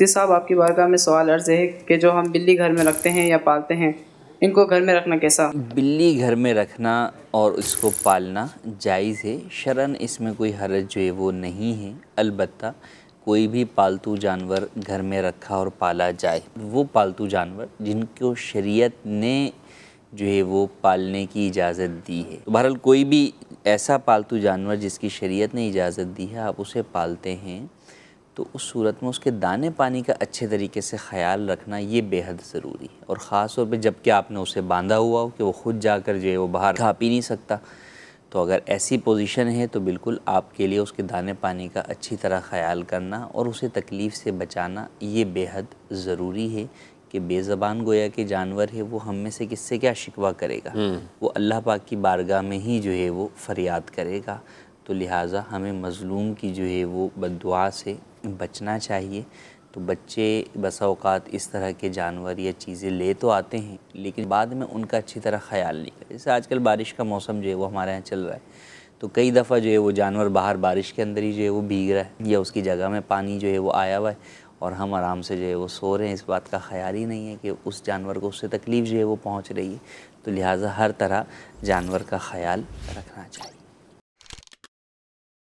मुफ्ती साहब आपकी बारगाह में सवाल अर्ज है कि जो हम बिल्ली घर में रखते हैं या पालते हैं इनको घर में रखना कैसा बिल्ली घर में रखना और उसको पालना जायज़ है शरण इसमें कोई हरज जो है वो नहीं है अलबत् कोई भी पालतू जानवर घर में रखा और पाला जाए वो पालतू जानवर जिनको शरीयत ने जो है वो पालने की इजाज़त दी है तो बहरहाल कोई भी ऐसा पालतू जानवर जिसकी शरीयत ने इजाज़त दी है आप उसे पालते हैं तो उस सूरत में उसके दाने पानी का अच्छे तरीके से ख्याल रखना ये बेहद ज़रूरी है और ख़ास तौर पर जबकि आपने उसे बांधा हुआ हो कि वो खुद जाकर जो है वो बाहर खा पी नहीं सकता तो अगर ऐसी पोजीशन है तो बिल्कुल आपके लिए उसके दाने पानी का अच्छी तरह ख्याल करना और उसे तकलीफ़ से बचाना ये बेहद ज़रूरी है कि बेज़बान गोया के जानवर है वो हम में से किससे क्या शिकवा करेगा हम्म। वो अल्लाह पाक की बारगाह में ही जो है वो फरियाद करेगा तो लिहाजा हमें मज़लूम की जो है वो बददुआ से बचना चाहिए तो बच्चे बसाओक़ात इस तरह के जानवर या चीज़ें ले तो आते हैं लेकिन बाद में उनका अच्छी तरह ख्याल नहीं करते जैसे आजकल बारिश का मौसम जो है वो हमारे यहाँ चल रहा है तो कई दफ़ा जो है वो जानवर बाहर बारिश के अंदर ही जो है वो भीग रहा है या उसकी जगह में पानी जो है वो आया हुआ है और हम आराम से जो है वो सो रहे हैं इस बात का ख्याल ही नहीं है कि उस जानवर को उससे तकलीफ़ जो है वो पहुँच रही है तो लिहाजा हर तरह जानवर का ख्याल रखना चाहिए